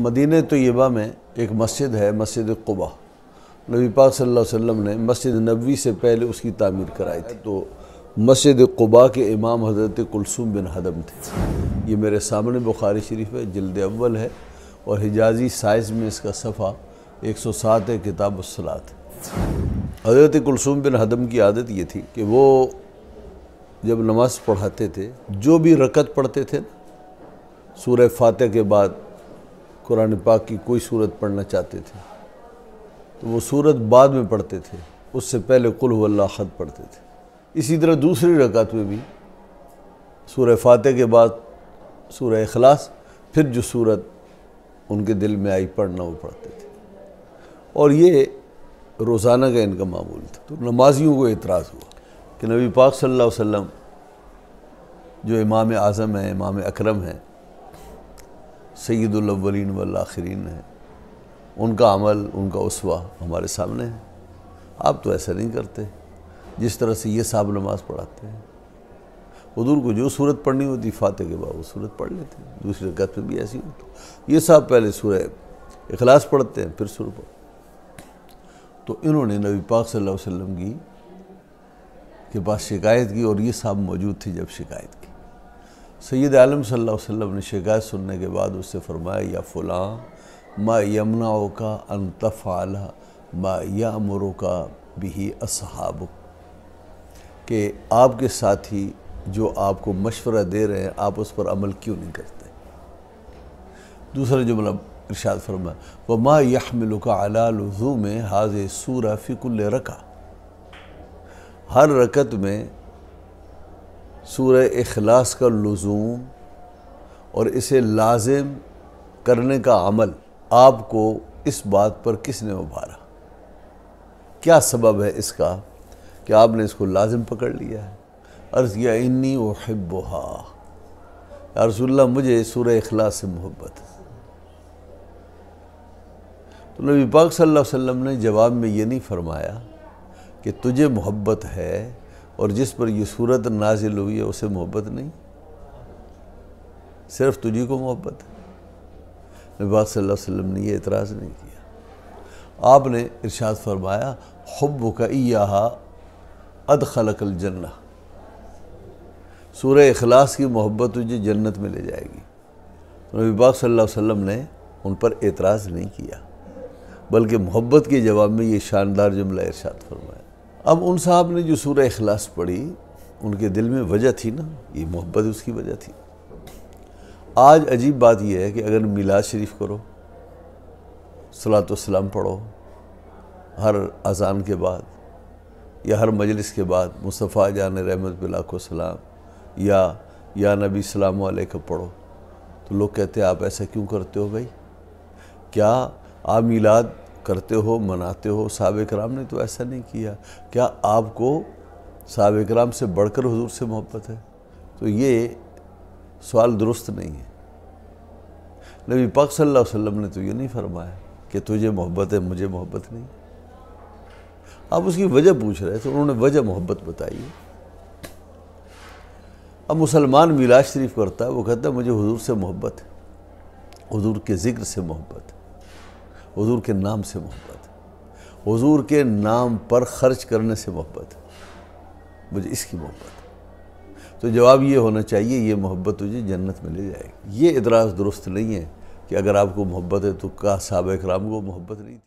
Medina तयबा में एक मस्जिद है मस्जिद कुबा नबी पाक सल्लल्लाहु अलैहि वसल्लम ने मस्जिद नबी से पहले उसकी तामीर कराई थी तो मस्जिद कुबा के इमाम हज़रत कुलसुम बिन हदम थे ये मेरे सामने बुखारी शरीफ है जल्द अव्वल है और हिजाजी साइज़ में इसका सफ़ा 107 है किताब सलात हज़रत कुलसुम बिन हदम की आदत ये थी कि वो जब नमाज़ पढ़ाते थे जो भी रकत पढ़ते थे सूर्य फातह के बाद कुरान पाक की कोई सूरत पढ़ना चाहते थे तो वो सूरत बाद में पढ़ते थे उससे पहले कुल अल्लाह ख़त पढ़ते थे इसी तरह दूसरी रकात में भी सूर्य फातह के बाद सूर्य अखलास फिर जो सूरत उनके दिल में आई पढ़ना वो पढ़ते थे और ये रोज़ाना का इनका मामूल था तो नमाजियों को एतराज़ हुआ कि नबी पाक सल्लल्लाहु अलैहि वसल्लम जो इमाम आज़म हैं इमाम अकरम हैं सैदुलवलिन वाखरीन है उनका अमल उनका उसवा हमारे सामने है आप तो ऐसा नहीं करते जिस तरह से ये साहब नमाज पढ़ाते हैं हजूर को जो सूरत पढ़नी होती फातह के बाद वो सूरत पढ़ लेते हैं दूसरी रकत में भी ऐसी होती ये साहब पहले सूर अखलास पढ़ते हैं फिर सुर पढ़ तो इन्होंने नबी पाक सल्लल्लाहु अलैहि वसल्लम की के पास शिकायत की और ये साहब मौजूद थे जब शिकायत की सैद आलम सल्लम ने शिकायत सुनने के बाद उससे फरमाया या फ़लाँ मा यमुनाओ का अनतफ़ाला मा या यामरों का भी असहाब के आपके साथी जो आपको मशवरा दे रहे हैं आप उस पर अमल क्यों नहीं करते दूसरा मतलब इर्शाद फरमा व माँ यहमिल का अलाजू में हाज सूरा फ़िकुल रका हर रकत में सूर अखलास का लजूम और इसे लाजिम करने का अमल आपको इस बात पर किसने उभारा क्या सबब है इसका कि आपने इसको लाजिम पकड़ लिया है अर्ज़ किया इन्नी वहबहा रसुल्ला मुझे सूर अखलास से मोहब्बत है तो नबी पाक सल्लल्लाहु अलैहि वसल्लम ने जवाब में ये नहीं फरमाया कि तुझे मोहब्बत है और जिस पर यह सूरत नाजिल हुई है उसे मोहब्बत नहीं सिर्फ तुझी को मोहब्बत है नबाक सल्लल्लाहु अलैहि वसल्लम ने यह एतराज़ नहीं किया आपने इरशाद फरमाया हब का या अद खलकल जन्ना सूर्य अखलास की मोहब्बत तुझे जन्नत में ले जाएगी तो नबी पाक सल्लल्लाहु अलैहि वसल्लम ने उन पर एतराज़ नहीं किया बल्कि मोहब्बत के जवाब में ये शानदार जुमला इरशाद फरमाया अब उन साहब ने जो सूर्य अखलास पढ़ी उनके दिल में वजह थी ना ये मोहब्बत उसकी वजह थी आज अजीब बात यह है कि अगर मिलाद शरीफ करो सलाम पढ़ो हर अजान के बाद या हर मजलिस के बाद मुस्तफ़ा जान रहमत बिलाको सलाम या या नबी सलाम को पढ़ो तो लोग कहते हैं आप ऐसा क्यों करते हो भाई क्या आप मिलाद करते हो मनाते हो साहब कराम ने तो ऐसा नहीं किया क्या आपको साहब कराम से बढ़कर हजूर से मोहब्बत है तो ये सवाल दुरुस्त नहीं है नबी पाक सल्लल्लाहु अलैहि वसल्लम ने तो ये नहीं फरमाया कि तुझे मोहब्बत है मुझे मोहब्बत नहीं आप उसकी वजह पूछ रहे थे तो उन्होंने वजह मोहब्बत बताई है अब मुसलमान मिलाद शरीफ करता है वो कहता है मुझे हुजूर से मोहब्बत है हुजूर के ज़िक्र से मोहब्बत है हुजूर के नाम से मोहब्बत हुजूर के नाम पर ख़र्च करने से मोहब्बत मुझे इसकी मोहब्बत तो जवाब ये होना चाहिए ये मोहब्बत तुझे जन्नत में ले जाएगी ये इतराज़ दुरुस्त नहीं है कि अगर आपको मोहब्बत है तो का सबक राम को मोहब्बत नहीं थी